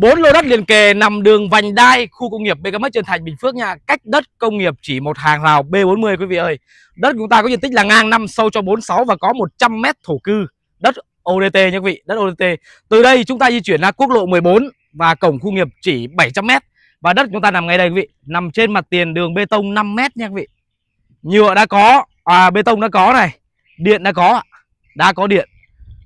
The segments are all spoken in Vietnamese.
4 lô đất liền kề nằm đường vành đai khu công nghiệp BKMX Trần Thành Bình Phước nha, cách đất công nghiệp chỉ một hàng rào B40 quý vị ơi. Đất chúng ta có diện tích là ngang 5 sâu cho 46 và có 100 m thổ cư. Đất ODT nha quý vị, đất ODT. Từ đây chúng ta di chuyển ra quốc lộ 14 và cổng khu nghiệp chỉ 700 m và đất chúng ta nằm ngay đây quý vị, nằm trên mặt tiền đường bê tông 5 m nha quý vị. Nhựa đã có, à bê tông đã có này, điện đã có đã có điện.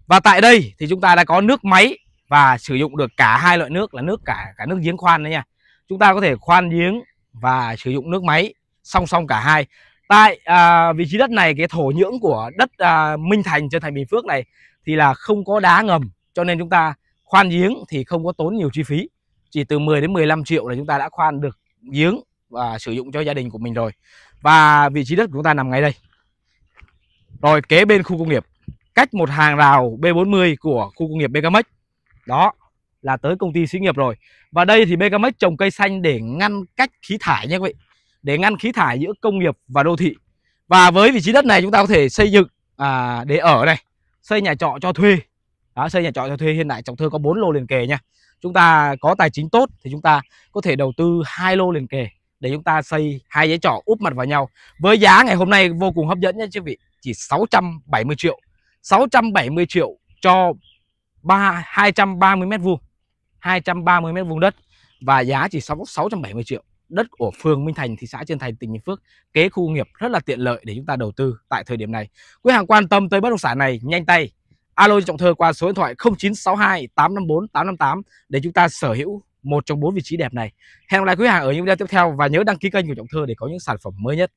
Và tại đây thì chúng ta đã có nước máy và sử dụng được cả hai loại nước là nước cả cả nước giếng khoan đấy nha chúng ta có thể khoan giếng và sử dụng nước máy song song cả hai tại à, vị trí đất này cái thổ nhưỡng của đất à, Minh Thành trên thành Bình Phước này thì là không có đá ngầm cho nên chúng ta khoan giếng thì không có tốn nhiều chi phí chỉ từ 10 đến 15 triệu là chúng ta đã khoan được giếng và sử dụng cho gia đình của mình rồi và vị trí đất của chúng ta nằm ngay đây rồi kế bên khu công nghiệp cách một hàng rào B40 của khu công nghiệp Becamex đó là tới công ty xí nghiệp rồi Và đây thì BKMX trồng cây xanh để ngăn cách khí thải nha quý vị Để ngăn khí thải giữa công nghiệp và đô thị Và với vị trí đất này chúng ta có thể xây dựng à, để ở này Xây nhà trọ cho thuê đó, Xây nhà trọ cho thuê hiện tại Trọng Thơ có 4 lô liền kề nha Chúng ta có tài chính tốt thì chúng ta có thể đầu tư hai lô liền kề để chúng ta xây hai giấy trọ úp mặt vào nhau với giá ngày hôm nay vô cùng hấp dẫn nha quý vị chỉ 670 triệu 670 triệu cho 3 230 mét vuông 230 mét vuông đất và giá chỉ 6, 670 triệu đất của phường Minh Thành thị xã Trơn Thành tỉnh Bình Phước kế khu nghiệp rất là tiện lợi để chúng ta đầu tư tại thời điểm này quý hàng quan tâm tới bất động sản này nhanh tay alo trọng thơ qua số điện thoại 0962 854 858 để chúng ta sở hữu một trong bốn vị trí đẹp này hẹn gặp lại quý hàng ở những video tiếp theo và nhớ đăng ký kênh của trọng thơ để có những sản phẩm mới nhất